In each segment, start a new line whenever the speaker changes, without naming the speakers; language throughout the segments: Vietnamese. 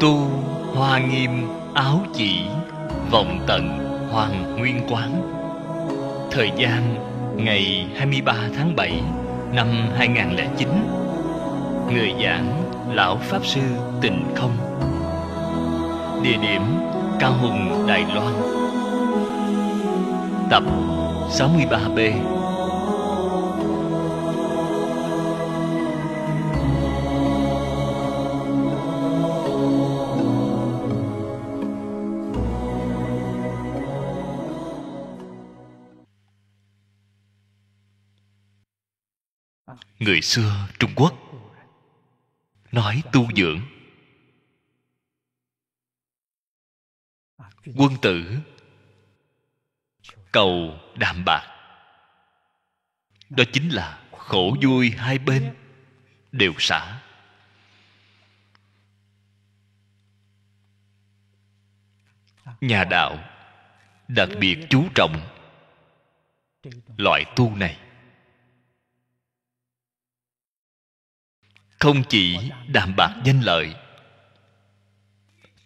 tu hoa nghiêm áo chỉ vọng tận hoàng nguyên quán thời gian ngày 23 tháng 7 năm 2009 người giảng lão pháp sư tịnh không địa điểm cao hùng đài loan tập 63B người xưa trung quốc nói tu dưỡng quân tử cầu đạm bạc đó chính là khổ vui hai bên đều xả nhà đạo đặc biệt chú trọng loại tu này không chỉ đàm bạc danh lợi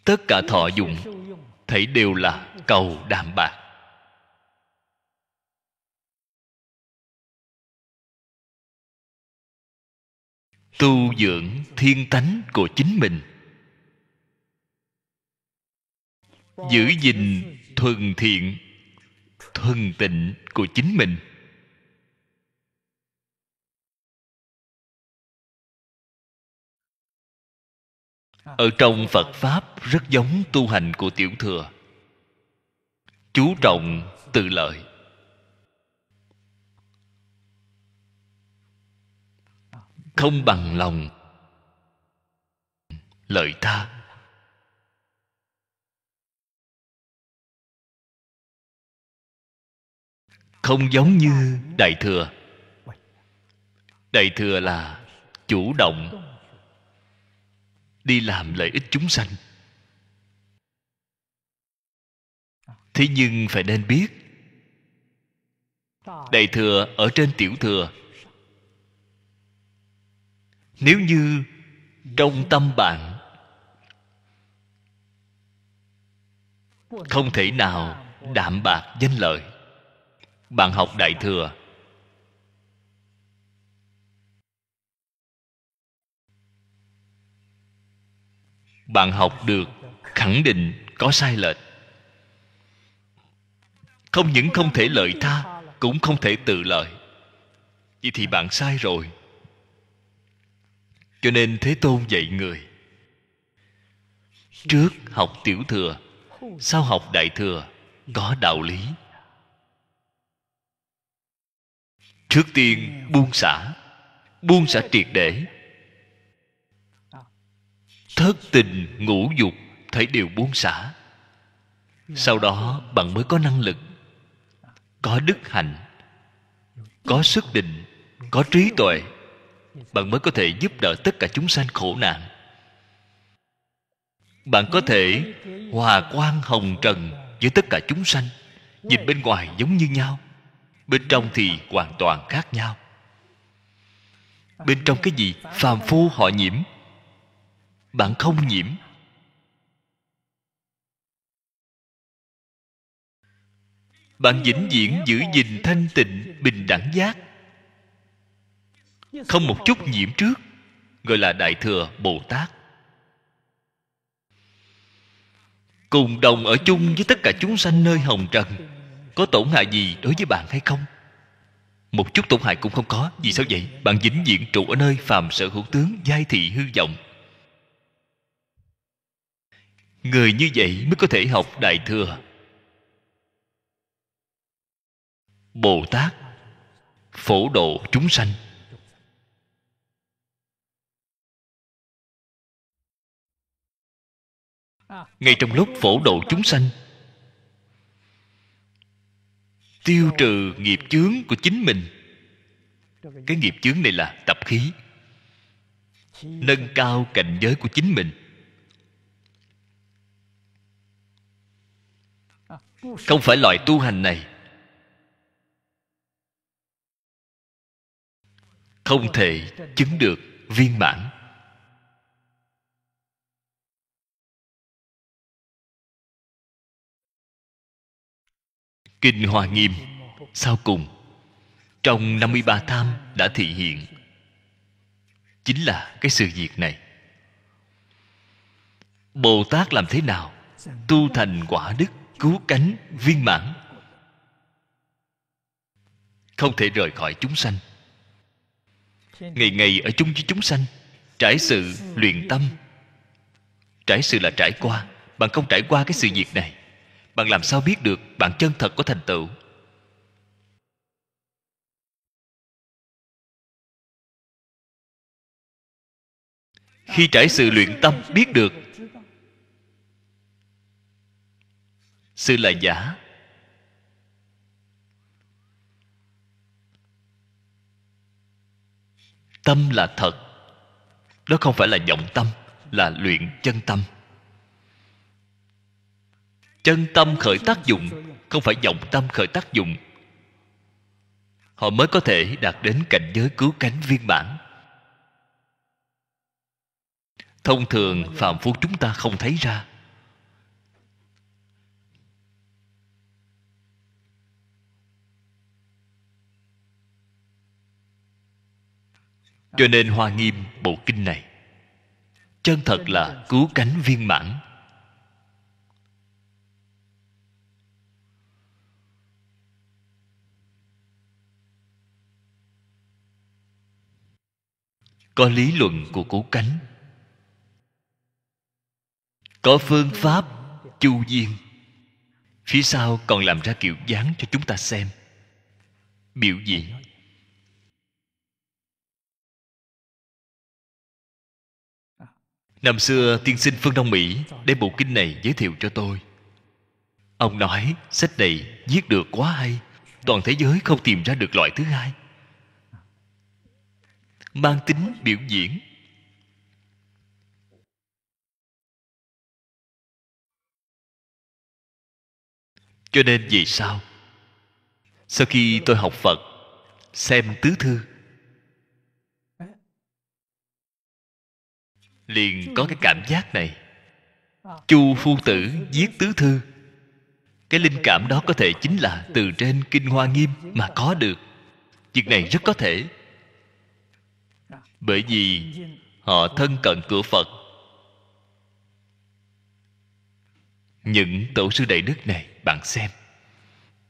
tất cả thọ dụng thấy đều là cầu đàm bạc tu dưỡng thiên tánh của chính mình
giữ gìn
thuần thiện thuần tịnh của chính mình
ở trong phật pháp
rất giống tu hành của tiểu thừa chú trọng tự lợi không bằng lòng lợi ta không giống như đại thừa đại thừa là chủ động đi làm lợi ích chúng sanh thế nhưng phải nên biết đại thừa ở trên tiểu thừa nếu như trong tâm bạn không thể nào đạm bạc danh lợi bạn học đại thừa bạn học được khẳng định có sai lệch không những không thể lợi tha cũng không thể tự lợi vậy thì bạn sai rồi cho nên thế tôn dạy người trước học tiểu thừa sau học đại thừa có đạo lý trước tiên buông xả buông xả triệt để thất tình ngũ dục thể đều buông xả sau đó bạn mới có năng lực có đức hạnh có sức định có trí tuệ bạn mới có thể giúp đỡ tất cả chúng sanh khổ nạn bạn có thể hòa quan hồng trần với tất cả chúng sanh nhìn bên ngoài giống như nhau bên trong thì hoàn toàn khác nhau bên trong cái gì phàm phu họ nhiễm bạn không nhiễm bạn vĩnh viễn giữ gìn thanh tịnh bình đẳng giác không một chút nhiễm trước gọi là đại thừa bồ tát cùng đồng ở chung với tất cả chúng sanh nơi hồng trần có tổn hại gì đối với bạn hay không một chút tổn hại cũng không có vì sao vậy bạn vĩnh viễn trụ ở nơi phàm sở hữu tướng giai thị hư vọng người như vậy mới có thể học đại thừa bồ tát phổ độ chúng sanh ngay trong lúc phổ độ chúng sanh tiêu trừ nghiệp chướng của chính mình cái nghiệp chướng này là tập khí nâng cao cảnh giới của chính mình không phải loại tu hành này không thể
chứng được viên mãn kinh hoa nghiêm
sau cùng trong 53 tham đã thị hiện chính là cái sự việc này bồ tát làm thế nào tu thành quả đức cứu cánh viên mãn không thể rời khỏi chúng sanh ngày ngày ở chung với chúng sanh trải sự luyện tâm trải sự là trải qua bạn không trải qua cái sự việc này bạn làm sao biết được bạn chân thật có thành tựu khi trải sự luyện tâm biết được sự là giả tâm là thật đó không phải là vọng tâm là luyện chân tâm chân tâm khởi tác dụng không phải vọng tâm khởi tác dụng họ mới có thể đạt đến cảnh giới cứu cánh viên mãn thông thường phạm phu chúng ta không thấy ra cho nên hoa nghiêm bộ kinh này chân thật là cứu cánh viên mãn có lý luận của cứu cánh có phương pháp chu diên phía sau còn làm ra kiểu dáng cho chúng ta xem biểu diễn năm xưa tiên sinh phương đông mỹ đem bộ kinh này giới thiệu cho tôi ông nói sách này viết được quá hay toàn thế giới không tìm ra được loại thứ hai mang tính biểu diễn
cho nên vì sao
sau khi tôi học phật xem tứ thư liền có cái cảm giác này chu phu tử viết tứ thư cái linh cảm đó có thể chính là từ trên kinh hoa nghiêm mà có được việc này rất có thể bởi vì họ thân cận cửa phật những tổ sư đại đức này bạn xem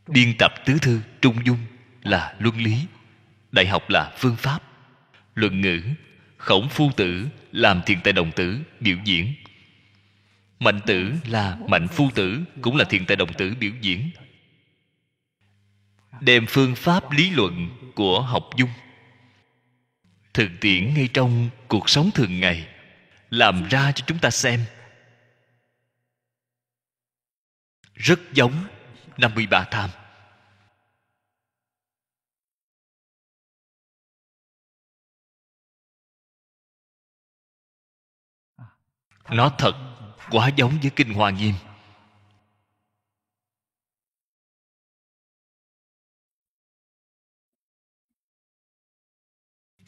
biên tập tứ thư trung dung là luân lý đại học là phương pháp luận ngữ khổng phu tử làm thiền tài đồng tử biểu diễn mạnh tử là mạnh phu tử cũng là thiền tài đồng tử biểu diễn đem phương pháp lý luận của học dung thực tiễn ngay trong cuộc sống thường ngày làm ra cho chúng ta xem rất giống 53 tham
nó thật quá giống với kinh hoa nghiêm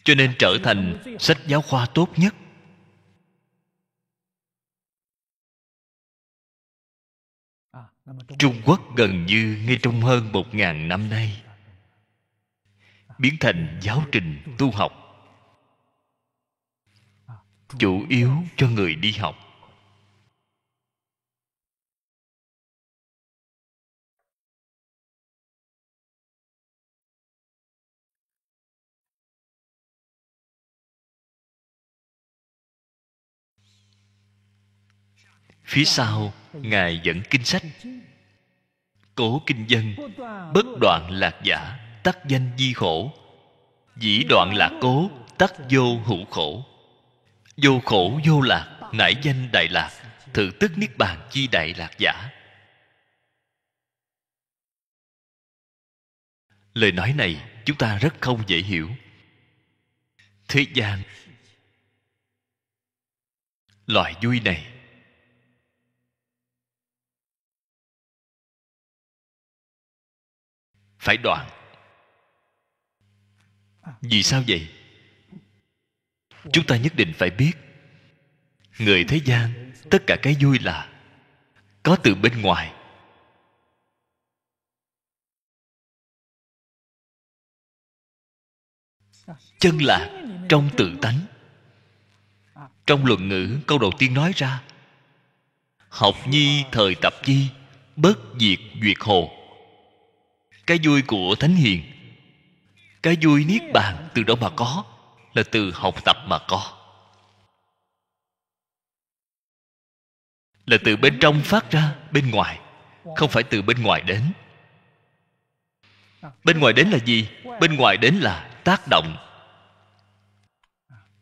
cho nên trở thành sách giáo khoa tốt nhất
Trung Quốc gần như ngay trong hơn một ngàn năm nay biến thành giáo trình tu học chủ yếu cho người đi học phía sau ngài dẫn kinh sách cố kinh dân bất đoạn lạc giả tắc danh di khổ dĩ đoạn lạc cố tắc vô hữu khổ vô khổ vô lạc nải danh đại lạc thử tức niết bàn chi đại lạc giả lời nói này chúng ta rất không dễ hiểu thế gian loại vui này phải đoạn vì sao vậy chúng ta nhất định phải biết người thế gian tất cả cái vui là có từ bên ngoài
chân là trong tự
tánh trong luận ngữ câu đầu tiên nói ra học nhi thời tập chi bớt diệt duyệt hồ cái vui của thánh hiền cái vui niết bàn từ đó mà có là từ học tập mà có là từ bên trong phát ra bên ngoài không phải từ bên ngoài đến bên ngoài đến là gì bên ngoài đến là tác động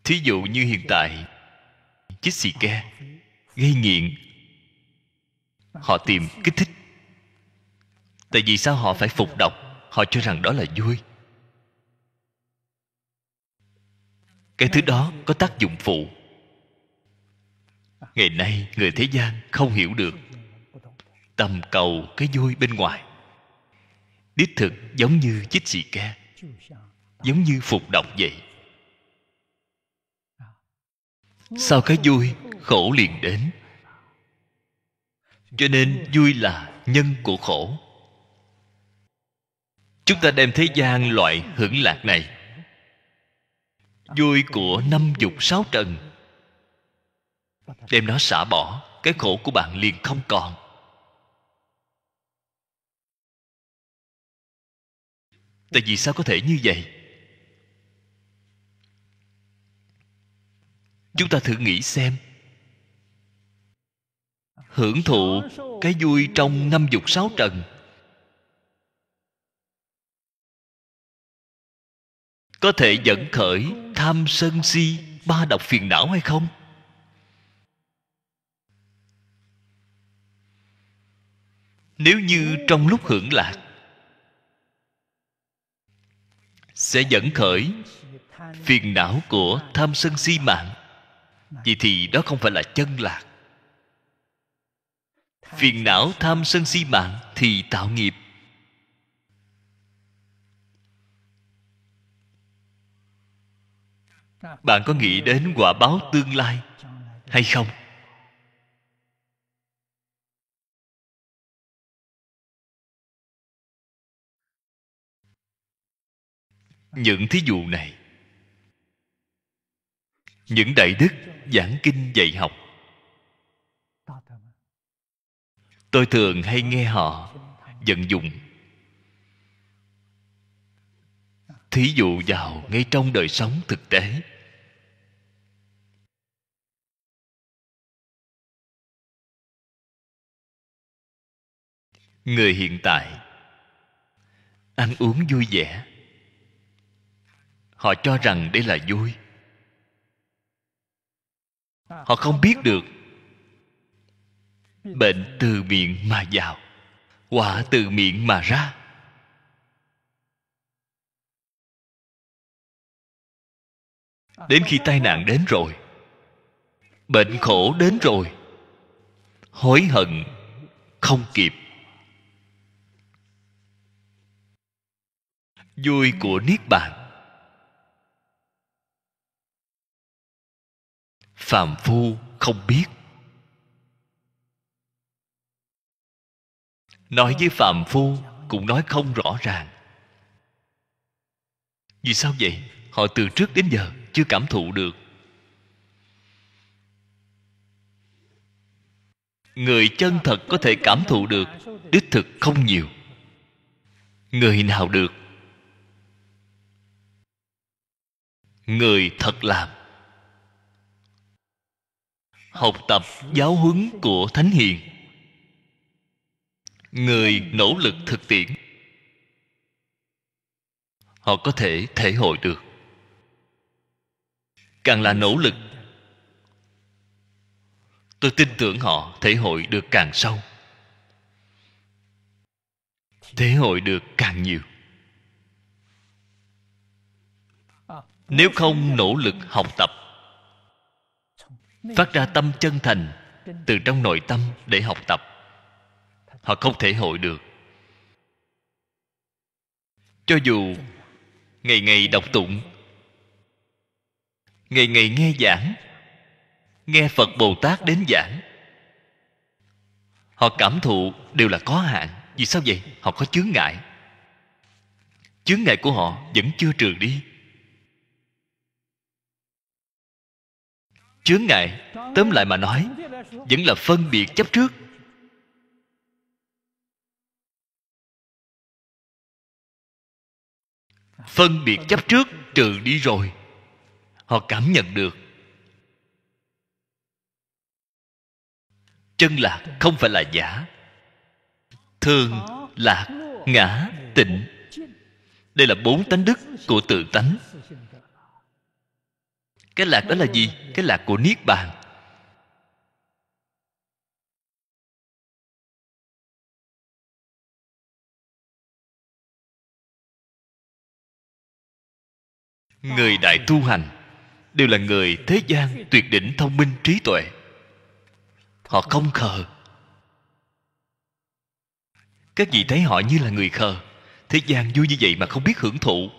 thí dụ như hiện tại chích xì ke gây nghiện họ tìm kích thích tại vì sao họ phải phục độc họ cho rằng đó là vui cái thứ đó có tác dụng phụ ngày nay người thế gian không hiểu được tầm cầu cái vui bên ngoài đích thực giống như chích xì ke giống như phục độc vậy sau cái vui khổ liền đến cho nên vui là nhân của khổ chúng ta đem thế gian loại hưởng lạc này vui của năm dục sáu trần đem nó xả bỏ cái khổ của bạn liền không còn tại vì sao có thể như vậy chúng ta thử nghĩ xem hưởng thụ cái vui trong năm dục sáu trần có thể dẫn khởi tham sân si ba độc phiền não hay không nếu như trong lúc hưởng lạc sẽ dẫn khởi phiền não của tham sân si mạng vậy thì đó không phải là chân lạc phiền não tham sân si mạng thì tạo nghiệp bạn có nghĩ đến quả báo tương lai hay không những thí dụ này những đại đức giảng kinh dạy học tôi thường hay nghe họ vận dụng thí dụ vào ngay trong đời sống thực tế người hiện tại ăn uống vui vẻ họ cho rằng đây là vui họ không biết được bệnh từ miệng mà vào quả từ miệng mà ra đến khi tai nạn đến rồi bệnh khổ đến rồi hối hận không kịp vui của niết bàn phàm phu không biết nói với phàm phu cũng nói không rõ ràng vì sao vậy họ từ trước đến giờ chưa cảm thụ được người chân thật có thể cảm thụ được đích thực không nhiều người nào được người thật làm học tập giáo huấn của thánh hiền người nỗ lực thực tiễn họ có thể thể hội được càng là nỗ lực tôi tin tưởng họ thể hội được càng sâu thể hội được càng nhiều nếu không nỗ lực học tập phát ra tâm chân thành từ trong nội tâm để học tập họ không thể hội được cho dù ngày ngày đọc tụng ngày ngày nghe giảng nghe phật bồ tát đến giảng họ cảm thụ đều là có hạn vì sao vậy họ có chướng ngại chướng ngại của họ vẫn chưa trừ đi chướng ngại tóm lại mà nói vẫn là phân biệt chấp
trước phân biệt chấp trước trừ đi rồi họ cảm
nhận được chân lạc không phải là giả thường lạc ngã tịnh đây là bốn tánh đức của tự tánh cái lạc đó là gì cái lạc của niết bàn
người đại tu hành đều
là người thế gian tuyệt đỉnh thông minh trí tuệ họ không khờ các vị thấy họ như là người khờ thế gian vui như vậy mà không biết hưởng thụ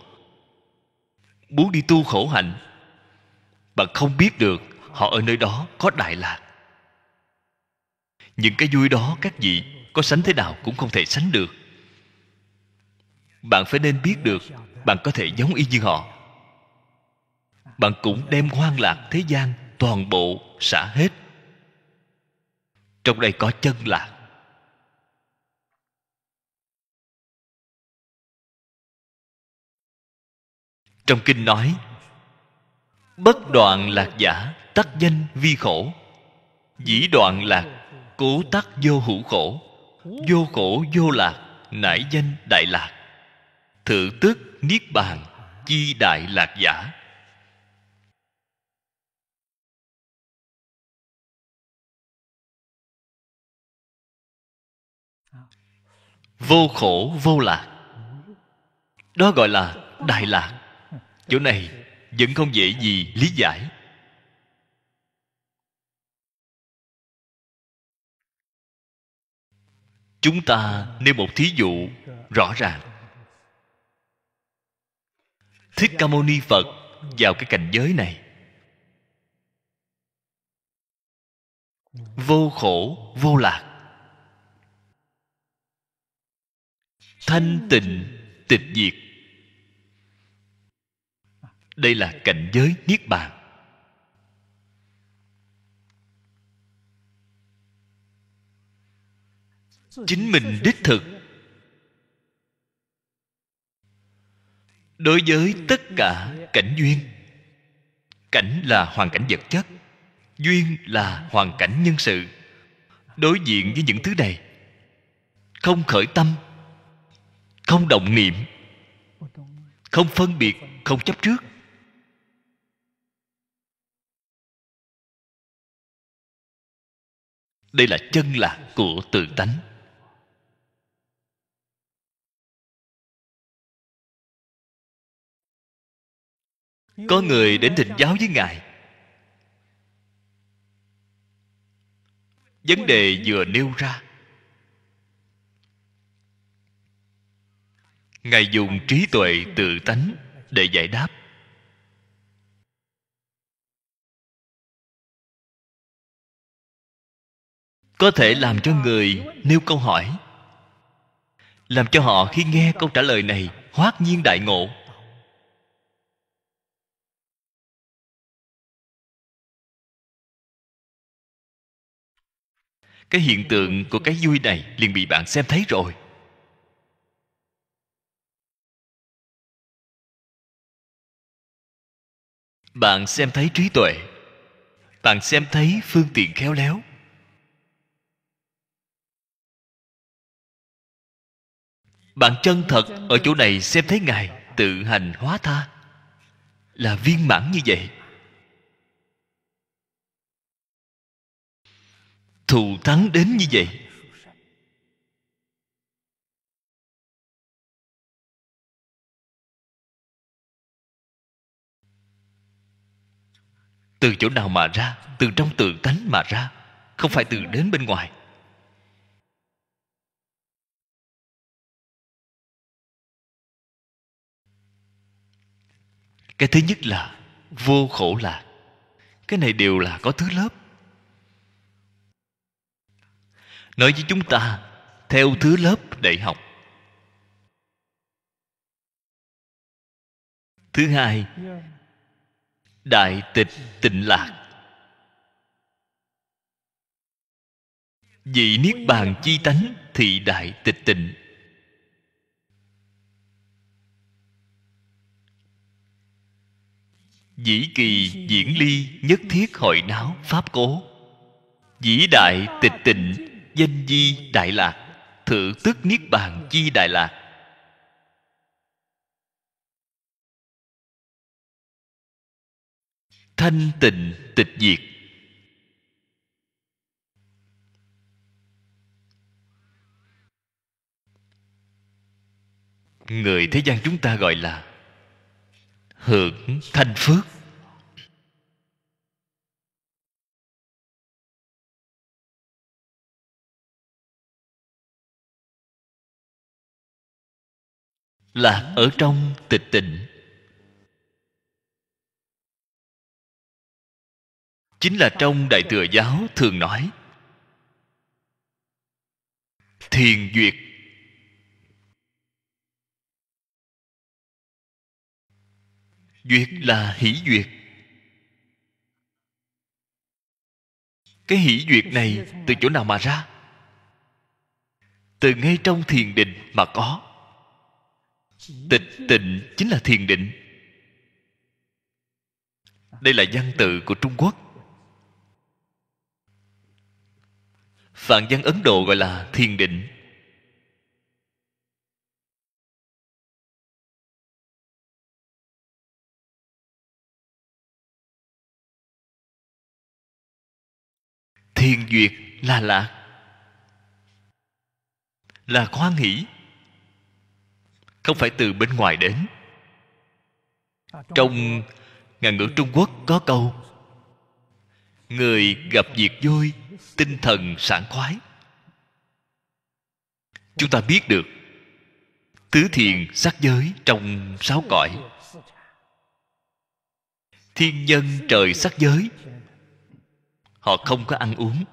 muốn đi tu khổ hạnh bạn không biết được họ ở nơi đó có đại lạc những cái vui đó các vị có sánh thế nào cũng không thể sánh được bạn phải nên biết được bạn có thể giống y như họ bạn cũng đem hoang lạc thế gian toàn bộ xả hết trong đây có chân lạc trong kinh nói bất đoạn lạc giả tắc danh vi khổ dĩ đoạn lạc cố tắc vô hữu khổ vô khổ vô lạc nải danh đại lạc thử tức niết bàn chi đại lạc giả vô khổ vô lạc đó gọi là đại lạc chỗ này vẫn không dễ gì lý giải chúng ta nêu một thí dụ rõ ràng thích ca mâu ni phật vào cái cảnh giới này vô khổ vô lạc thanh tịnh tịch diệt đây là cảnh giới niết bàn
chính mình đích thực
đối với tất cả cảnh duyên cảnh là hoàn cảnh vật chất duyên là hoàn cảnh nhân sự đối diện với những thứ này không khởi tâm không động niệm không phân biệt không chấp trước
đây là chân lạc của tự tánh có người đến thịnh giáo với ngài
vấn đề vừa nêu ra ngài dùng trí tuệ tự tánh để giải đáp
có thể làm
cho người nêu câu hỏi làm cho họ khi nghe câu trả lời này hoát nhiên đại ngộ
cái hiện tượng của cái vui này liền bị bạn xem thấy rồi bạn xem thấy trí tuệ bạn xem thấy phương tiện khéo léo
bạn chân thật ở chỗ này xem thấy ngài tự hành hóa tha là viên mãn như vậy thù thắng đến như
vậy từ chỗ nào mà ra từ trong tự tánh mà ra không phải từ đến bên ngoài
cái thứ nhất là vô khổ lạc cái này đều là có thứ lớp nói với chúng ta theo thứ lớp để học thứ hai đại tịch tịnh lạc vị niết bàn chi tánh thì đại tịch tịnh Dĩ kỳ diễn ly nhất thiết hội náo pháp cố Dĩ đại tịch tịnh danh di đại lạc Thử tức niết bàn chi đại lạc Thanh tịnh tịch diệt Người thế gian chúng ta gọi là hưởng thanh phước là ở trong tịch tịnh chính là trong đại thừa giáo thường nói thiền duyệt
duyệt là hỷ duyệt
cái hỷ duyệt này từ chỗ nào mà ra từ ngay trong thiền định mà có tịch tịnh chính là thiền định đây là văn tự của trung quốc phạn văn ấn độ gọi là thiền định
duyệt là lạc
là hoan hỷ không phải từ bên ngoài đến trong ngàn ngữ trung quốc có câu người gặp việc vui tinh thần sảng khoái chúng ta biết được tứ thiền sắc giới trong sáu cõi thiên nhân trời sắc giới họ không có ăn uống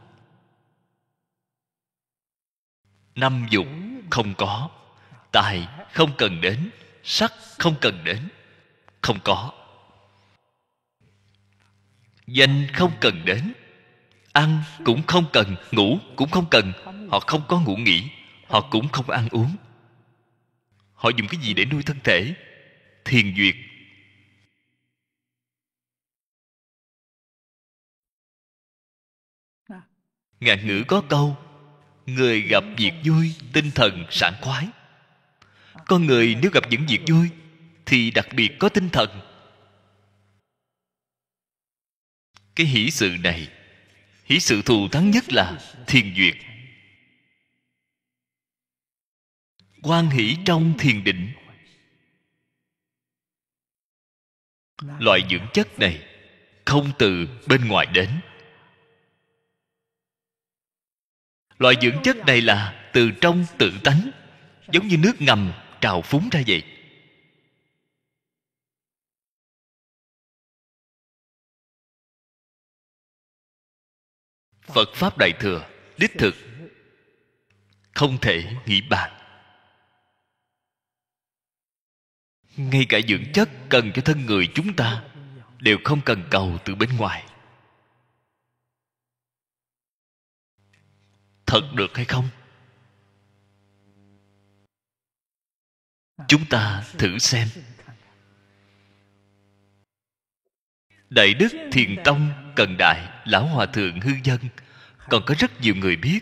năm dục không có tài không cần đến sắc không cần đến không có danh không cần đến ăn cũng không cần ngủ cũng không cần họ không có ngủ nghỉ họ cũng không ăn uống họ dùng cái gì để nuôi thân thể thiền duyệt
ngạn ngữ có câu
người gặp việc vui tinh thần sảng khoái con người nếu gặp những việc vui thì đặc biệt có tinh thần cái hỷ sự này hỷ sự thù thắng nhất là thiền duyệt quan hỷ trong thiền định loại dưỡng chất này không từ bên ngoài đến loại dưỡng chất này là từ trong tự tánh giống như nước ngầm trào phúng ra vậy
phật pháp đại thừa đích thực
không thể nghĩ bàn ngay cả dưỡng chất cần cho thân người chúng ta đều không cần cầu từ bên ngoài thật được hay không chúng ta thử xem đại đức thiền tông cần đại lão hòa thượng hư dân còn có rất nhiều người biết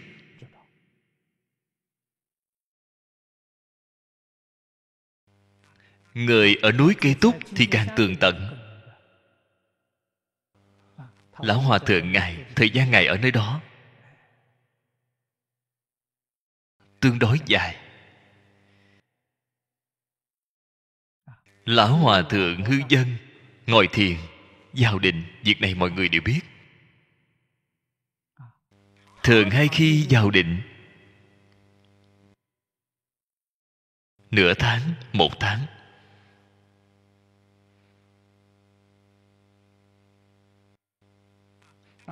người ở núi kê túc thì càng tường tận lão hòa thượng ngài thời gian ngài ở nơi đó tương đối dài lão hòa thượng hư dân ngồi thiền giao định việc này mọi người đều biết thường hay khi giao định nửa tháng một tháng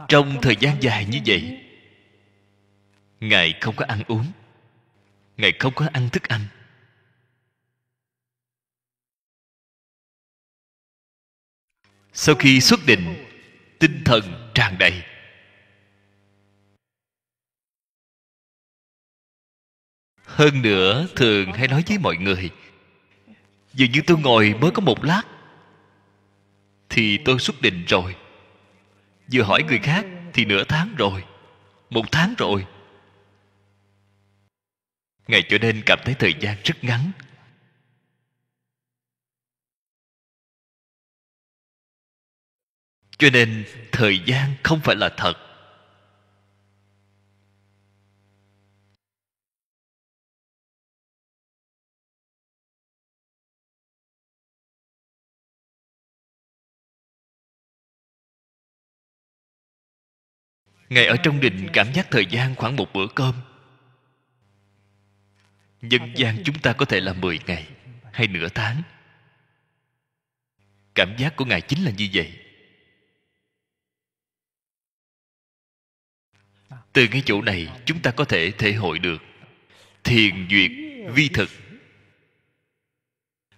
trong thời gian dài như vậy ngài không có ăn uống ngài không có ăn thức ăn
sau khi xuất định tinh thần tràn đầy
hơn nữa thường hay nói với mọi người dường như tôi ngồi mới có một lát thì tôi xuất định rồi vừa hỏi người khác thì nửa tháng rồi một tháng rồi ngài cho nên cảm thấy thời gian rất ngắn
cho nên thời gian không phải là thật
ngài ở trong đình cảm giác thời gian khoảng một bữa cơm nhân gian chúng ta có thể là 10 ngày hay nửa tháng cảm giác của ngài chính là như vậy từ ngay chỗ này chúng ta có thể thể hội được thiền duyệt vi thực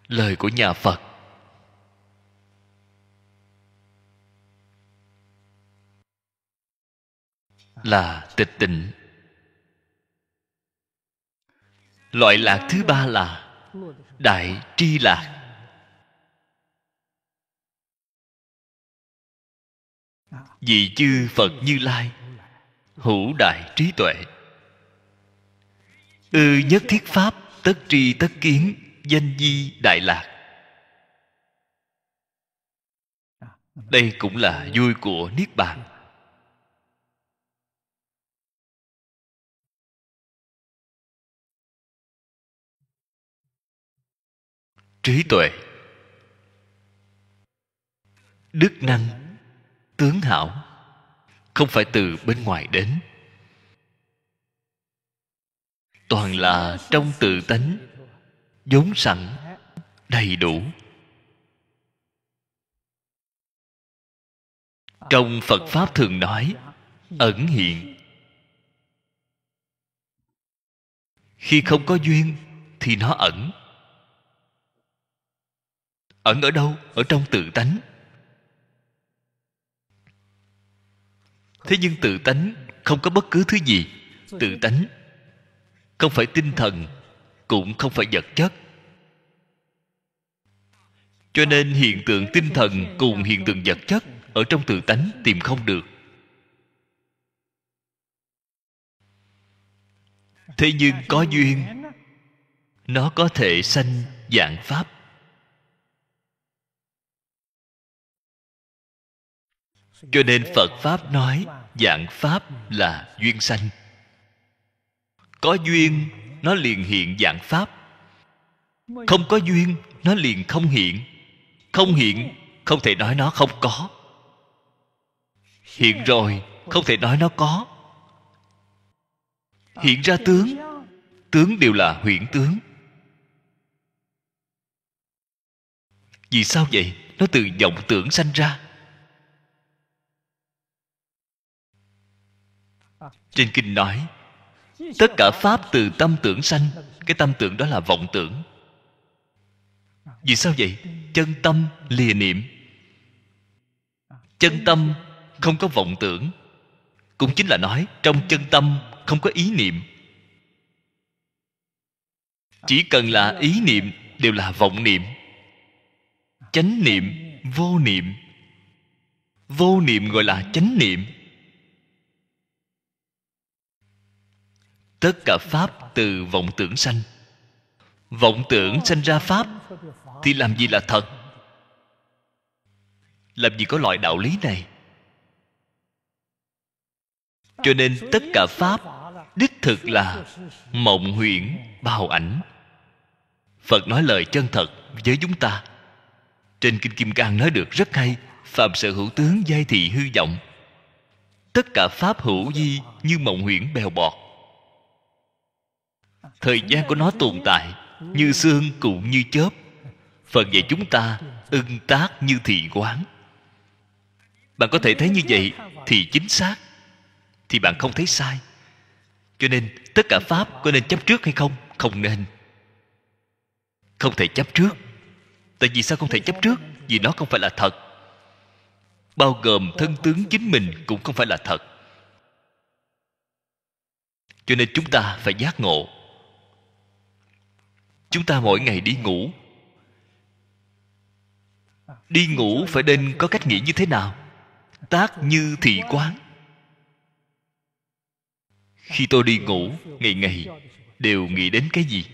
lời của nhà phật là tịch tịnh loại lạc thứ ba là đại tri lạc vì chư phật như lai hữu đại trí tuệ ư ừ, nhất thiết pháp tất tri tất kiến danh di đại lạc đây cũng là
vui của niết bàn
trí tuệ đức năng tướng hảo không phải từ bên ngoài đến toàn là trong tự tánh vốn sẵn đầy đủ trong phật pháp thường nói ẩn hiện khi không có duyên thì nó ẩn ẩn ở đâu ở trong tự tánh thế nhưng tự tánh không có bất cứ thứ gì tự tánh không phải tinh thần cũng không phải vật chất cho nên hiện tượng tinh thần cùng hiện tượng vật chất ở trong tự tánh tìm không được thế nhưng có duyên nó có thể sanh dạng pháp cho nên phật pháp nói dạng pháp là duyên sanh có duyên nó liền hiện dạng pháp không có duyên nó liền không hiện không hiện không thể nói nó không có hiện rồi không thể nói nó có hiện ra tướng tướng đều là huyễn tướng vì sao vậy nó từ vọng tưởng sanh ra trên kinh nói tất cả pháp từ tâm tưởng sanh cái tâm tưởng đó là vọng tưởng vì sao vậy chân tâm lìa niệm chân tâm không có vọng tưởng cũng chính là nói trong chân tâm không có ý niệm chỉ cần là ý niệm đều là vọng niệm chánh niệm vô niệm vô niệm gọi là chánh niệm tất cả pháp từ vọng tưởng sanh vọng tưởng sanh ra pháp thì làm gì là thật làm gì có loại đạo lý này cho nên tất cả pháp đích thực là mộng huyễn bao ảnh phật nói lời chân thật với chúng ta trên kinh kim cang nói được rất hay phạm sở hữu tướng giai thị hư vọng tất cả pháp hữu di như mộng huyễn bèo bọt thời gian của nó tồn tại như xương cũng như chớp phần về chúng ta ưng tác như thị quán bạn có thể thấy như vậy thì chính xác thì bạn không thấy sai cho nên tất cả pháp có nên chấp trước hay không không nên không thể chấp trước tại vì sao không thể chấp trước vì nó không phải là thật bao gồm thân tướng chính mình cũng không phải là thật cho nên chúng ta phải giác ngộ chúng ta mỗi ngày đi ngủ đi ngủ phải nên có cách nghĩ như thế nào tác như thị quán khi tôi đi ngủ ngày ngày đều nghĩ đến cái gì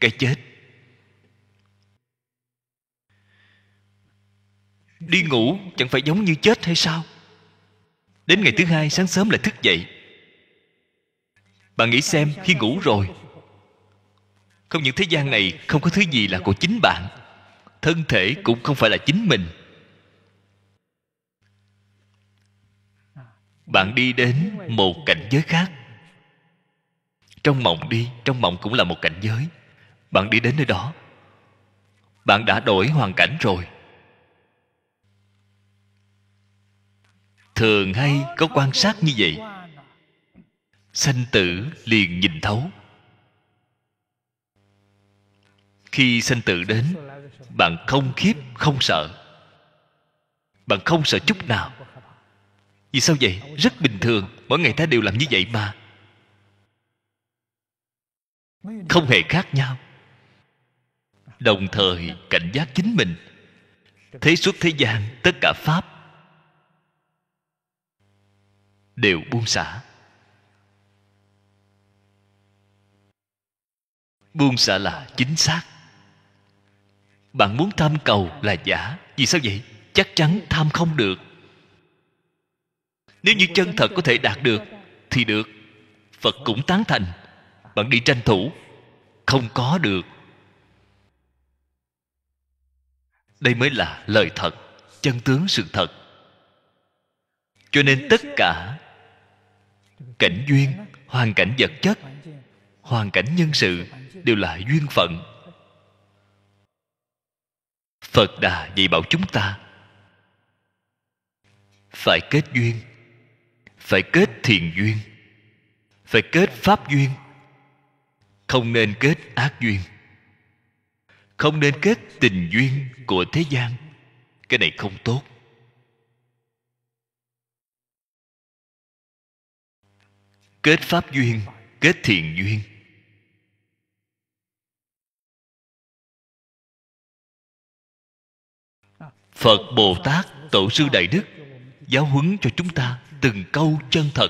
cái chết đi ngủ chẳng phải giống như chết hay sao đến ngày thứ hai sáng sớm lại thức dậy bạn nghĩ xem khi ngủ rồi không những thế gian này không có thứ gì là của chính bạn thân thể cũng không phải là chính mình bạn đi đến một cảnh giới khác trong mộng đi trong mộng cũng là một cảnh giới bạn đi đến nơi đó bạn đã đổi hoàn cảnh rồi thường hay có quan sát như vậy sanh tử liền nhìn thấu khi sanh tử đến bạn không khiếp không sợ bạn không sợ chút nào vì sao vậy rất bình thường mỗi ngày ta đều làm như vậy mà không hề khác nhau đồng thời cảnh giác chính mình thế suốt thế gian tất cả pháp đều buông xả buông xả là chính xác bạn muốn tham cầu là giả vì sao vậy chắc chắn tham không được nếu như chân thật có thể đạt được thì được phật cũng tán thành bạn đi tranh thủ không có được đây mới là lời thật chân tướng sự thật cho nên tất cả cảnh duyên hoàn cảnh vật chất hoàn cảnh nhân sự đều là duyên phận phật đà dạy bảo chúng ta phải kết duyên phải kết thiền duyên phải kết pháp duyên không nên kết ác duyên không nên kết tình duyên của thế gian cái này không tốt kết pháp duyên kết thiền duyên phật bồ tát tổ sư đại đức giáo huấn cho chúng ta từng câu chân thật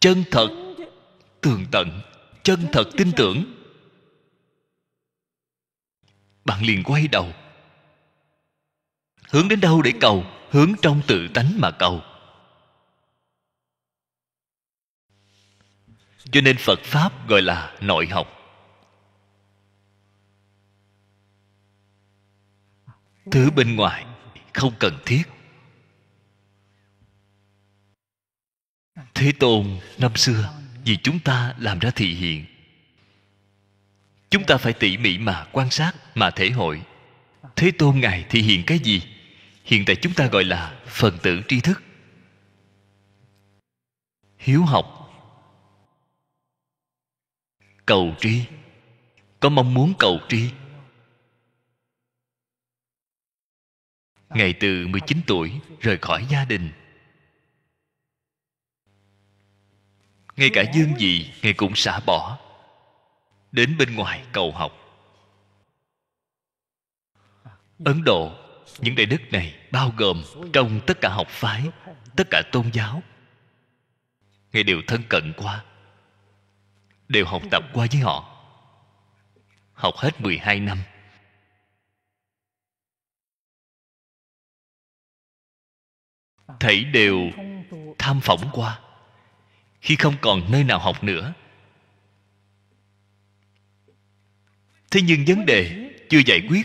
chân thật tường
tận chân thật tin tưởng bạn liền quay đầu hướng đến đâu để cầu hướng trong tự tánh mà cầu cho nên phật pháp gọi là nội học thứ bên ngoài không cần thiết thế tôn năm xưa vì chúng ta làm ra thị hiện chúng ta phải tỉ mỉ mà quan sát mà thể hội thế tôn ngài thị hiện cái gì hiện tại chúng ta gọi là phần tử tri thức hiếu học cầu tri có mong muốn cầu tri Ngày từ 19 tuổi rời khỏi gia đình Ngay cả dương gì Ngài cũng xả bỏ Đến bên ngoài cầu học Ấn Độ Những đại đức này bao gồm Trong tất cả học phái Tất cả tôn giáo Ngài đều thân cận qua đều học tập qua với họ học hết 12 năm thảy đều tham phỏng qua khi không còn nơi nào học nữa thế nhưng vấn đề chưa giải quyết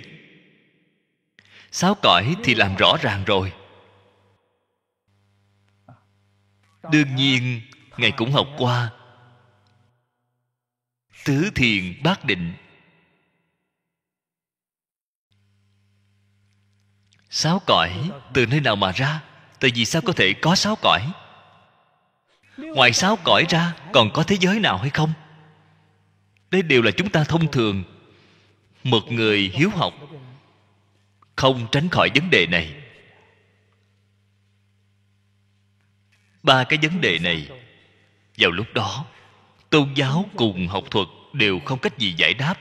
sáu cõi thì làm rõ ràng rồi đương nhiên ngài cũng học qua tứ thiền bát định sáu cõi từ nơi nào mà ra tại vì sao có thể có sáu cõi ngoài sáu cõi ra còn có thế giới nào hay không đây đều là chúng ta thông thường một người hiếu học không tránh khỏi vấn đề này ba cái vấn đề này vào lúc đó tôn giáo cùng học thuật đều không cách gì giải đáp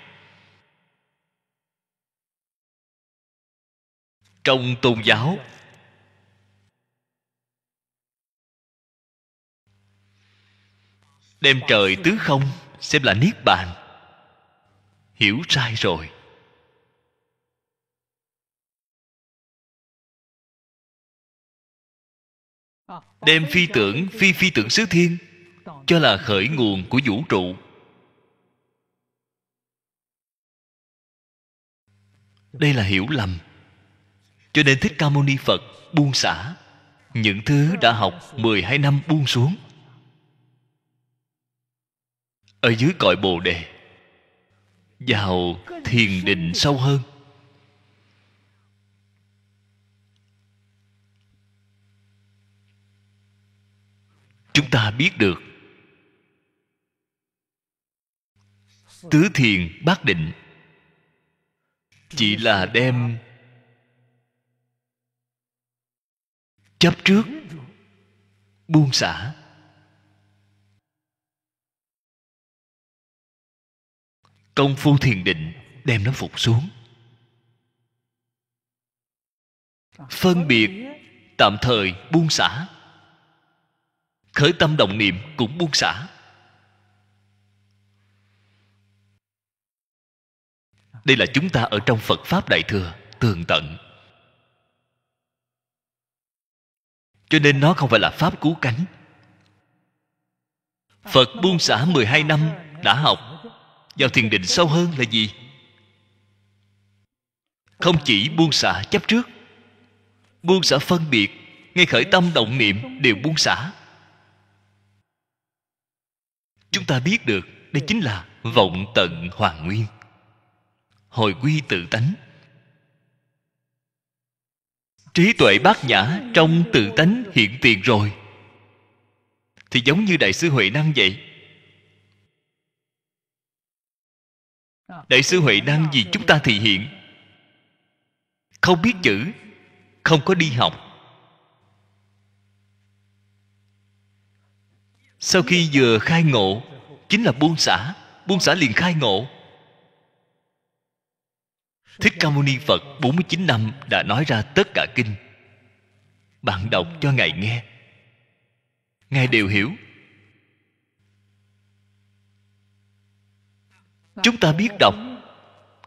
trong tôn giáo đem trời tứ không xem là niết bàn hiểu sai rồi
đem phi tưởng phi phi tưởng xứ thiên cho là khởi nguồn của vũ
trụ đây là hiểu lầm cho nên thích ca mâu ni phật buông xả những thứ đã học mười hai năm buông xuống ở dưới cõi bồ đề vào thiền định sâu hơn chúng ta biết được tứ thiền bát định chỉ là đem chấp trước buông xả
công phu thiền định đem nó phục xuống
phân biệt tạm thời buông xả khởi tâm động niệm cũng buông xả đây là chúng ta ở trong phật pháp đại thừa tường tận cho nên nó không phải là pháp cứu cánh Phật buông xả 12 năm đã học Vào thiền định sâu hơn là gì? Không chỉ buông xả chấp trước Buông xả phân biệt Ngay khởi tâm động niệm đều buông xả Chúng ta biết được Đây chính là vọng tận hoàn nguyên hồi quy tự tánh trí tuệ bát nhã trong tự tánh hiện tiền rồi thì giống như đại sư huệ năng vậy đại sư huệ năng vì chúng ta thì hiện không biết chữ không có đi học sau khi vừa khai ngộ chính là buông xả buông xả liền khai ngộ Thích Ca Mâu Ni Phật 49 năm đã nói ra tất cả kinh. Bạn đọc cho Ngài nghe. Ngài đều hiểu. Chúng ta biết đọc,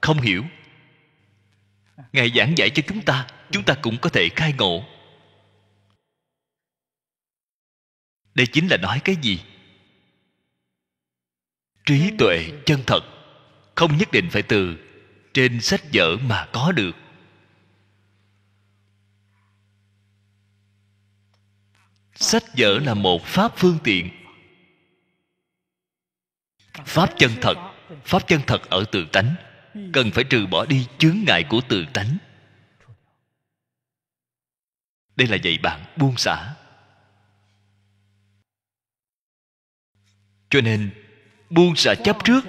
không hiểu. Ngài giảng dạy cho chúng ta, chúng ta cũng có thể khai ngộ. Đây chính là nói cái gì? Trí tuệ chân thật không nhất định phải từ trên sách vở mà có được sách vở là một pháp phương tiện pháp chân thật pháp chân thật ở tự tánh cần phải trừ bỏ đi chướng ngại của tự tánh đây là dạy bạn buông xả cho nên
buông xả chấp trước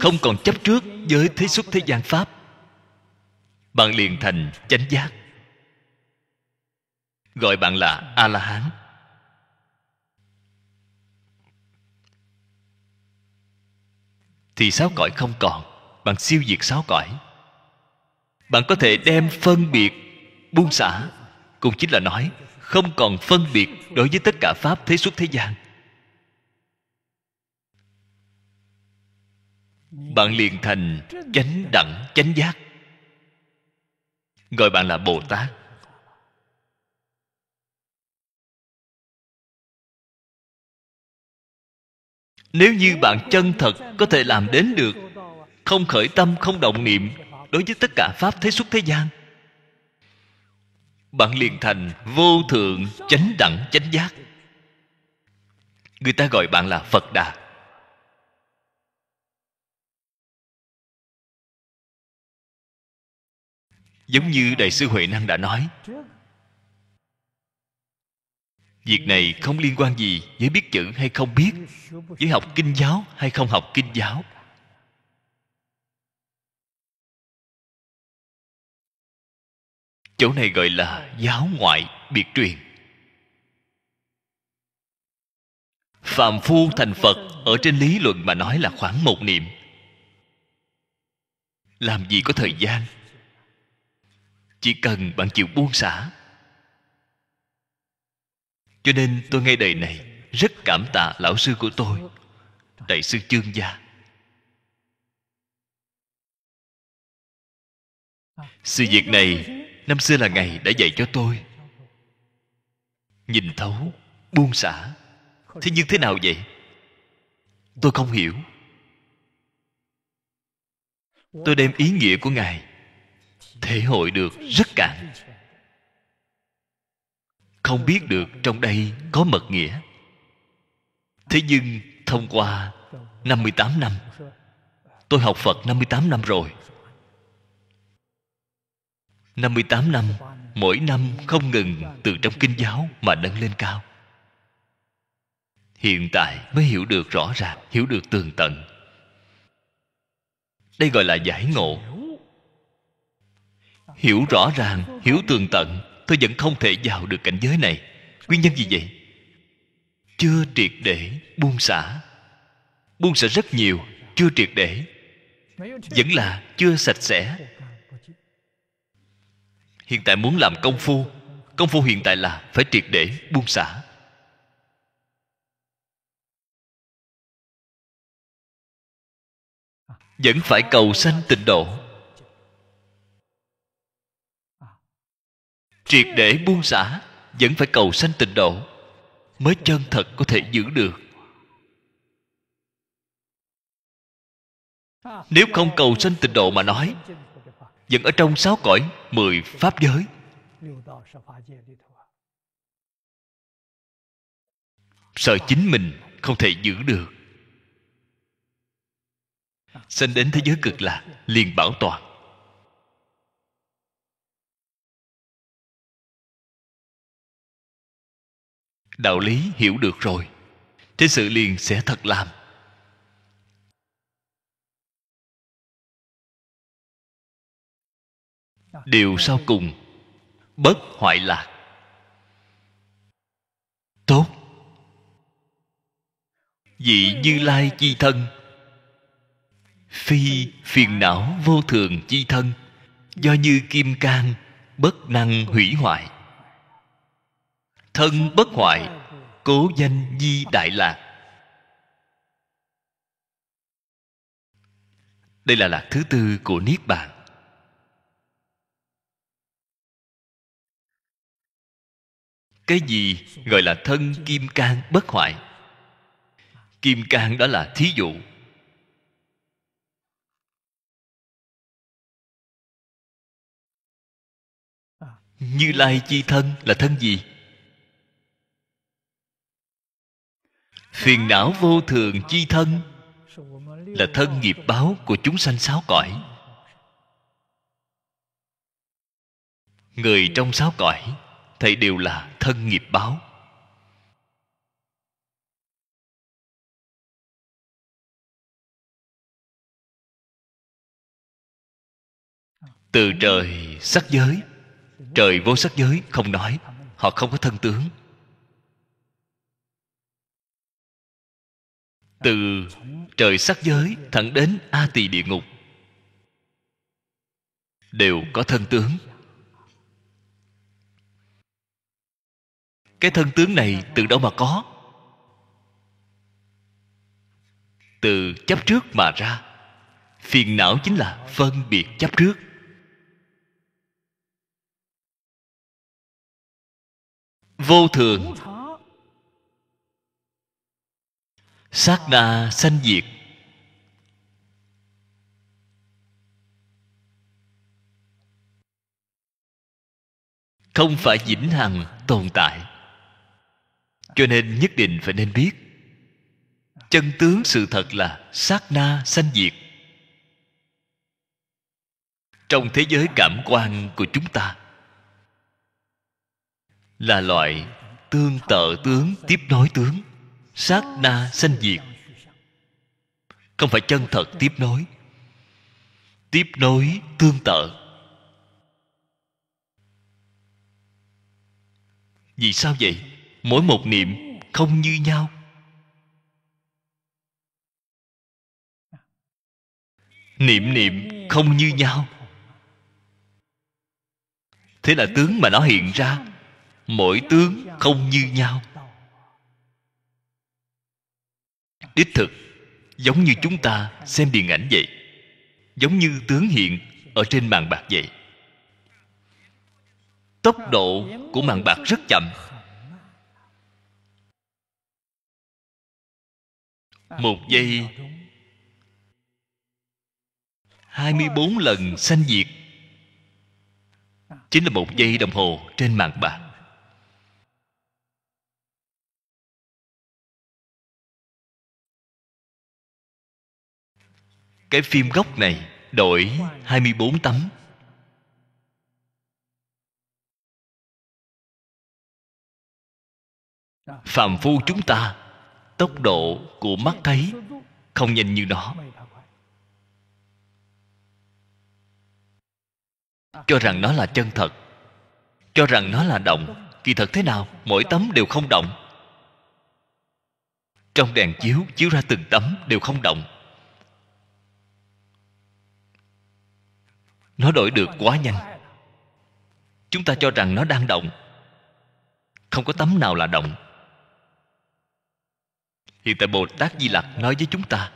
không còn chấp trước
với thế xuất thế gian pháp bạn liền thành chánh giác gọi bạn là a la hán thì sáu cõi không còn bạn siêu diệt sáu cõi bạn có thể đem phân biệt buông xả cũng chính là nói không còn phân biệt đối với tất cả pháp thế xuất thế gian bạn liền thành chánh đẳng chánh giác gọi bạn là bồ tát nếu như bạn chân thật có thể làm đến được không khởi tâm không động niệm đối với tất cả pháp thế xuất thế gian bạn liền thành vô thượng chánh đẳng chánh giác người ta gọi bạn là phật đà
giống như đại sư huệ năng đã nói
việc này không liên quan gì với biết chữ hay không biết với học kinh giáo hay không học kinh giáo
chỗ này gọi là
giáo ngoại biệt truyền phạm phu thành phật ở trên lý luận mà nói là khoảng một niệm làm gì có thời gian chỉ cần bạn chịu buông xả cho nên tôi ngay đời này rất cảm tạ lão sư của tôi đại sư chương gia sự việc này năm xưa là ngày đã dạy cho tôi nhìn thấu buông xả thế nhưng thế nào vậy tôi không hiểu tôi đem ý nghĩa của ngài thể hội được rất cạn, không biết được trong đây có mật nghĩa thế nhưng thông qua 58 năm Tôi học Phật 58 năm rồi 58 năm Mỗi năm không ngừng Từ trong kinh giáo mà nâng lên cao Hiện tại mới hiểu được rõ ràng Hiểu được tường tận Đây gọi là giải ngộ hiểu rõ ràng hiểu tường tận tôi vẫn không thể vào được cảnh giới này nguyên nhân gì vậy chưa triệt để buông xả buông xả rất nhiều chưa triệt để vẫn là chưa sạch sẽ hiện tại muốn làm công phu công phu hiện tại là phải triệt để buông xả
vẫn phải cầu
sanh tịnh độ triệt để buông xả vẫn phải cầu sanh tịnh độ mới chân thật có thể giữ được nếu không cầu sanh tịnh độ mà nói vẫn ở trong sáu cõi mười pháp giới sợ chính mình không thể giữ được sanh đến thế giới cực lạc liền bảo toàn
đạo lý hiểu được rồi thế sự liền sẽ thật làm điều sau cùng bất
hoại lạc tốt vị như lai chi thân phi phiền não vô thường chi thân do như kim cang bất năng hủy hoại thân bất hoại cố danh di đại lạc đây là lạc thứ tư của niết bàn cái gì gọi là thân kim cang bất hoại kim cang đó là thí dụ
như lai
chi thân là thân gì phiền não vô thường chi thân là thân nghiệp báo của chúng sanh sáu cõi người trong sáu cõi thầy đều là thân nghiệp báo từ trời sắc giới trời vô sắc giới không nói họ không có thân tướng từ trời sắc giới thẳng đến a tỳ địa ngục đều có thân tướng cái thân tướng này từ đâu mà có từ chấp trước mà ra phiền não chính là phân biệt chấp trước
vô thường
sát na sanh diệt không phải vĩnh hằng tồn tại cho nên nhất định phải nên biết chân tướng sự thật là sát na sanh diệt trong thế giới cảm quan của chúng ta là loại tương tự tướng tiếp nối tướng sát na sanh diệt không phải chân thật tiếp nối tiếp nối tương tự vì sao vậy mỗi một niệm không như nhau
niệm niệm
không như nhau thế là tướng mà nó hiện ra mỗi tướng không như nhau đích thực giống như chúng ta xem điện ảnh vậy giống như tướng hiện ở trên màn bạc vậy tốc độ của màn bạc rất chậm một giây hai mươi bốn lần sanh diệt chính là một giây đồng hồ trên màn bạc
cái phim gốc này đổi 24 tấm Phạm phu chúng ta Tốc
độ của mắt thấy Không nhanh như nó Cho rằng nó là chân thật Cho rằng nó là động Kỳ thật thế nào Mỗi tấm đều không động Trong đèn chiếu Chiếu ra từng tấm đều không động nó đổi được quá nhanh chúng ta cho rằng nó đang động không có tấm nào là động hiện tại bồ tát di lặc nói với chúng ta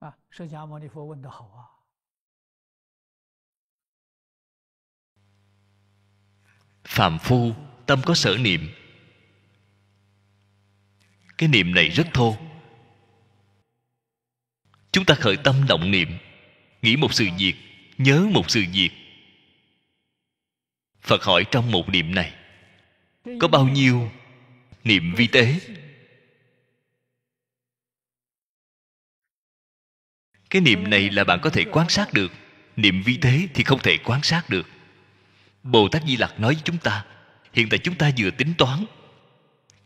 à,
phàm
phu tâm có sở niệm cái niệm này rất thô chúng ta khởi tâm động niệm nghĩ một sự việc nhớ một sự việc phật hỏi trong một niệm này có bao nhiêu niệm vi tế cái niệm này là bạn có thể quan sát được niệm vi tế thì không thể quan sát được bồ tát di lặc nói với chúng ta hiện tại chúng ta vừa tính toán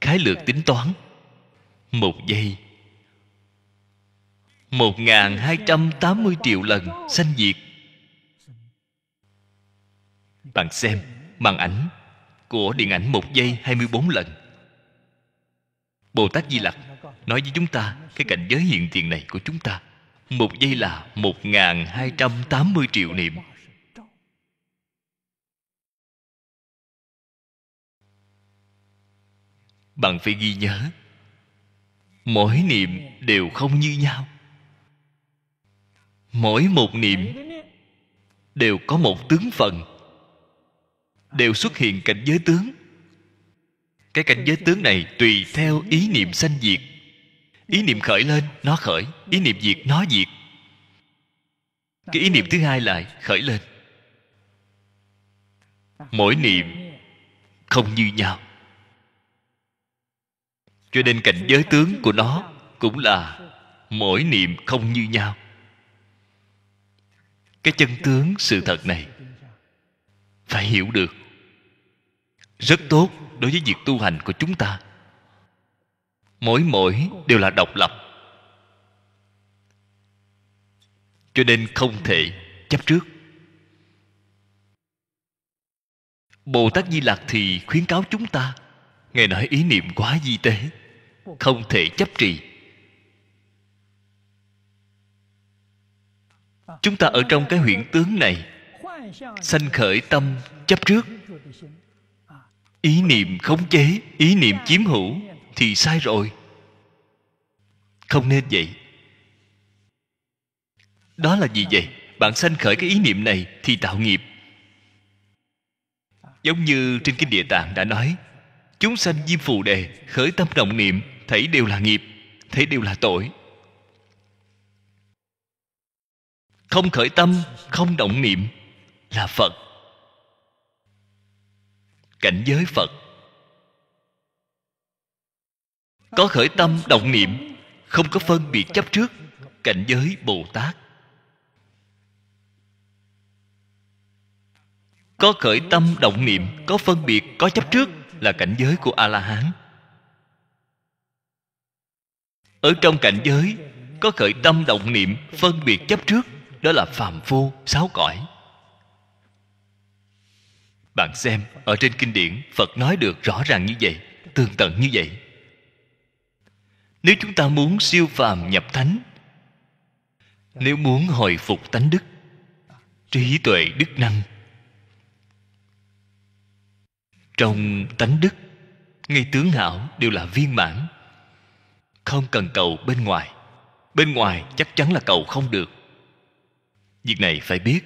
khái lược tính toán một giây một ngàn hai trăm tám mươi triệu lần sanh diệt Bạn xem màn ảnh của điện ảnh một giây hai mươi bốn lần Bồ Tát Di Lặc nói với chúng ta cái cảnh giới hiện tiền này của chúng ta một giây là một ngàn hai trăm tám mươi triệu niệm Bạn phải ghi nhớ Mỗi niệm đều không như nhau mỗi một niệm đều có một tướng phần đều xuất hiện cảnh giới tướng cái cảnh giới tướng này tùy theo ý niệm sanh diệt ý niệm khởi lên nó khởi ý niệm diệt nó diệt cái ý niệm thứ hai lại khởi lên mỗi niệm không như nhau cho nên cảnh giới tướng của nó cũng là mỗi niệm không như nhau cái chân tướng sự thật này phải hiểu được rất tốt đối với việc tu hành của chúng ta mỗi mỗi đều là độc lập cho nên không thể chấp trước bồ tát di lạc thì khuyến cáo chúng ta ngài nói ý niệm quá di tế không thể chấp trì chúng ta ở trong cái huyễn tướng này sanh khởi tâm chấp trước ý niệm khống chế ý niệm chiếm hữu thì sai rồi không nên vậy đó là gì vậy bạn sanh khởi cái ý niệm này thì tạo nghiệp giống như trên kinh địa tạng đã nói chúng sanh diêm phù đề khởi tâm động niệm thấy đều là nghiệp thấy đều là tội không khởi tâm không động niệm là phật cảnh giới phật có khởi tâm động niệm không có phân biệt chấp trước cảnh giới bồ tát có khởi tâm động niệm có phân biệt có chấp trước là cảnh giới của a la hán ở trong cảnh giới có khởi tâm động niệm phân biệt chấp trước đó là phàm phu sáu cõi bạn xem ở trên kinh điển phật nói được rõ ràng như vậy tương tận như vậy nếu chúng ta muốn siêu phàm nhập thánh nếu muốn hồi phục tánh đức trí tuệ đức năng trong tánh đức ngay tướng hảo đều là viên mãn không cần cầu bên ngoài bên ngoài chắc chắn là cầu không được việc này phải biết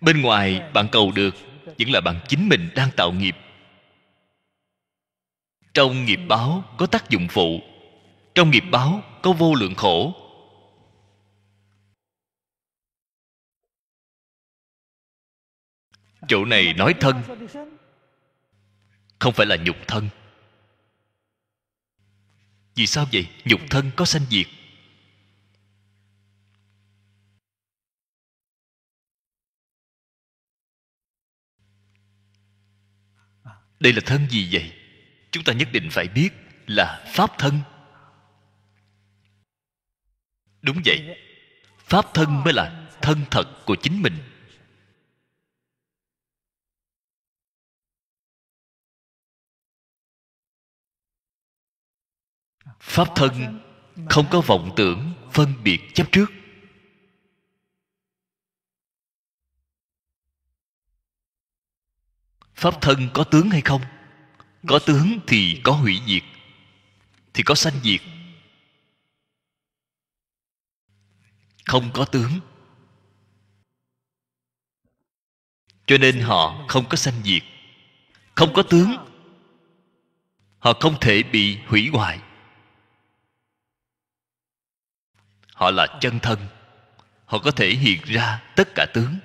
bên ngoài bạn cầu được vẫn là bạn chính mình đang tạo nghiệp trong nghiệp báo có tác dụng phụ trong nghiệp báo có vô lượng khổ chỗ này nói thân không phải là nhục thân vì sao vậy nhục thân có sanh diệt đây là thân gì vậy chúng ta nhất định phải biết là pháp thân đúng vậy pháp thân mới là thân thật của chính mình pháp thân không có vọng tưởng phân biệt chấp trước pháp thân có tướng hay không có tướng thì có hủy diệt thì có sanh diệt không có tướng cho nên họ không có sanh diệt không có tướng họ không thể bị hủy hoại họ là chân thân họ có thể hiện ra tất cả tướng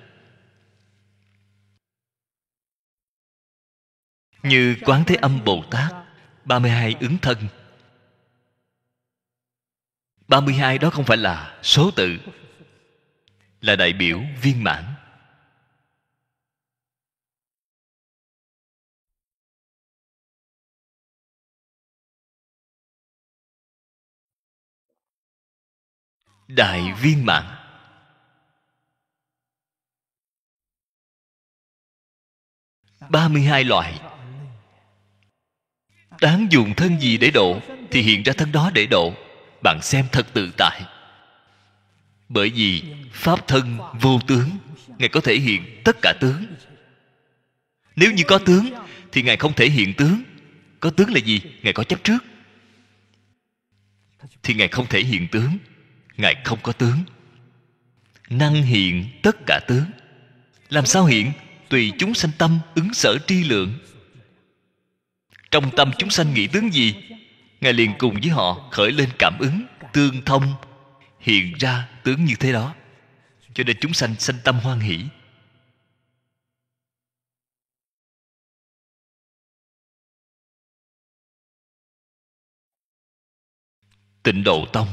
như quán thế âm bồ tát 32 ứng thân 32 đó không phải là số tự Là đại biểu viên mãn
Đại viên mãn
ba mươi hai loại đáng dùng thân gì để độ thì hiện ra thân đó để độ bạn xem thật tự tại bởi vì pháp thân vô tướng ngài có thể hiện tất cả tướng nếu như có tướng thì ngài không thể hiện tướng có tướng là gì ngài có chấp trước thì ngài không thể hiện tướng ngài không có tướng năng hiện tất cả tướng làm sao hiện tùy chúng sanh tâm ứng sở tri lượng trong tâm chúng sanh nghĩ tướng gì ngài liền cùng với họ khởi lên cảm ứng tương thông hiện ra tướng như thế đó cho nên chúng sanh sanh tâm hoan hỷ tịnh độ tông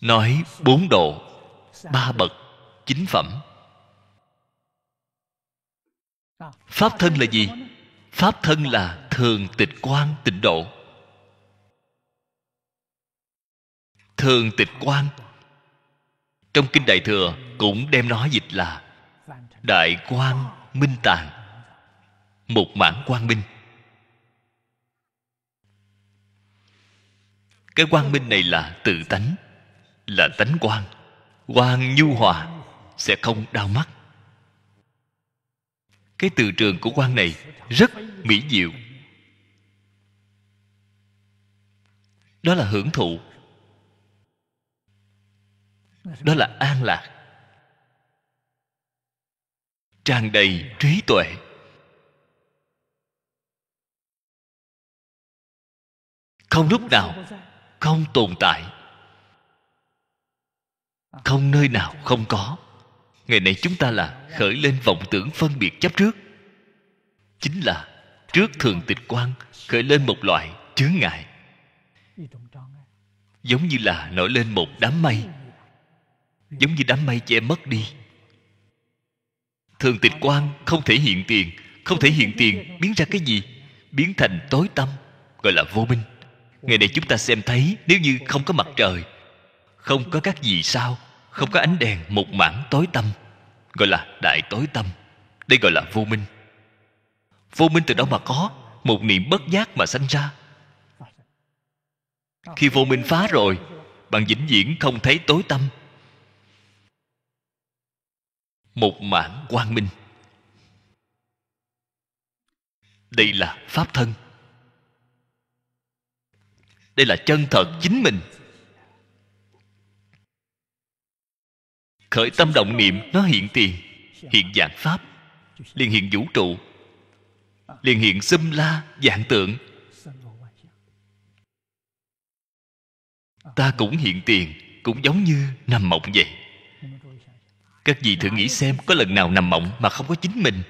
nói bốn độ ba bậc chính phẩm pháp thân là gì pháp thân là thường tịch quan tịnh độ thường tịch quan trong kinh đại thừa cũng đem nó dịch là đại quan minh tàng một mảng quang minh cái quang minh này là tự tánh là tánh quang quang nhu hòa sẽ không đau mắt cái từ trường của quan này rất mỹ diệu đó là hưởng thụ đó là an lạc tràn đầy trí tuệ không lúc nào không tồn tại không nơi nào không có ngày nay chúng ta là khởi lên vọng tưởng phân biệt chấp trước chính là trước thường tịch quan khởi lên một loại chướng ngại giống như là nổi lên một đám mây giống như đám mây che mất đi thường tịch quan không thể hiện tiền không thể hiện tiền biến ra cái gì biến thành tối tâm gọi là vô minh ngày này chúng ta xem thấy nếu như không có mặt trời không có các gì sao không có ánh đèn một mảng tối tâm gọi là đại tối tâm đây gọi là vô minh vô minh từ đâu mà có một niệm bất giác mà sanh ra khi vô minh phá rồi bạn vĩnh viễn không thấy tối tâm một mảng quang minh đây là pháp thân đây là chân thật chính mình khởi tâm động niệm nó hiện tiền hiện dạng pháp liền hiện vũ trụ liền hiện xâm la dạng tượng ta cũng hiện tiền cũng giống như nằm mộng vậy các vị thử nghĩ xem có lần nào nằm mộng mà không có chính mình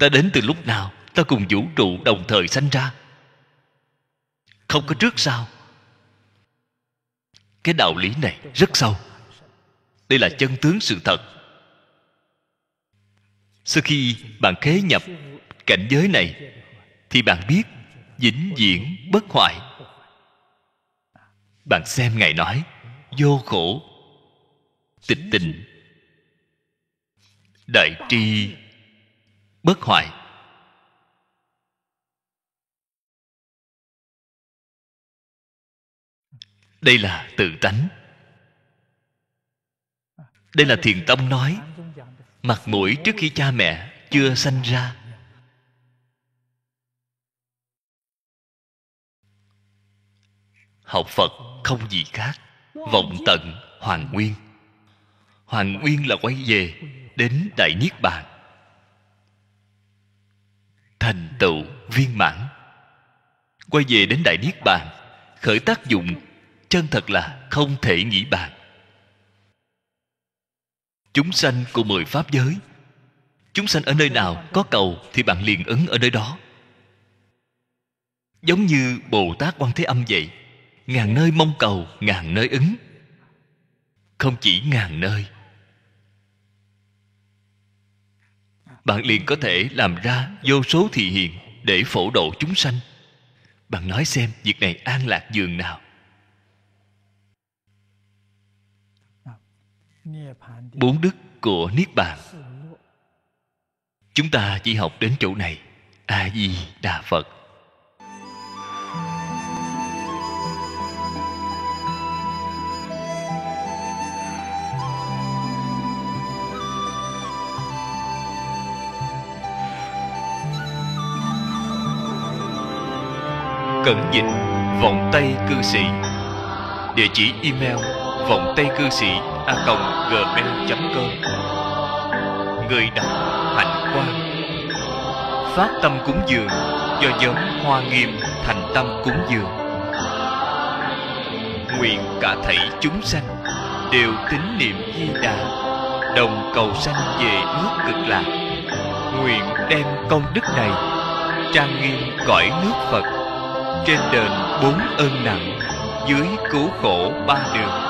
ta đến từ lúc nào ta cùng vũ trụ đồng thời sanh ra không có trước sau cái đạo lý này rất sâu đây là chân tướng sự thật sau khi bạn khế nhập cảnh giới này thì bạn biết vĩnh viễn bất hoại bạn xem ngài nói vô khổ tịch tịnh đại tri bất hoại đây là tự tánh đây là thiền tông nói mặt mũi trước khi cha mẹ chưa sanh ra học phật không gì khác vọng tận hoàng nguyên hoàng nguyên là quay về đến đại niết bàn thành tựu viên mãn quay về đến đại niết bàn khởi tác dụng chân thật là không thể nghĩ bàn chúng sanh của mười pháp giới chúng sanh ở nơi nào có cầu thì bạn liền ứng ở nơi đó giống như bồ tát quan thế âm vậy ngàn nơi mong cầu ngàn nơi ứng không chỉ ngàn nơi bạn liền có thể làm ra vô số thị hiện để phổ độ chúng sanh bạn nói xem việc này an lạc dường nào bốn đức của niết bàn chúng ta chỉ học đến chỗ này a di đà phật cẩn dịch vòng tay cư sĩ địa chỉ email vòng tay cư sĩ a gmail.com Người đọc Hạnh quan Phát tâm cúng dường do nhóm Hoa Nghiêm thành tâm cúng dường Nguyện cả thảy chúng sanh đều tín niệm Di Đà đồng cầu sanh về nước cực lạc nguyện đem công đức này trang nghiêm cõi nước Phật trên đền bốn ơn nặng dưới cứu khổ ba đường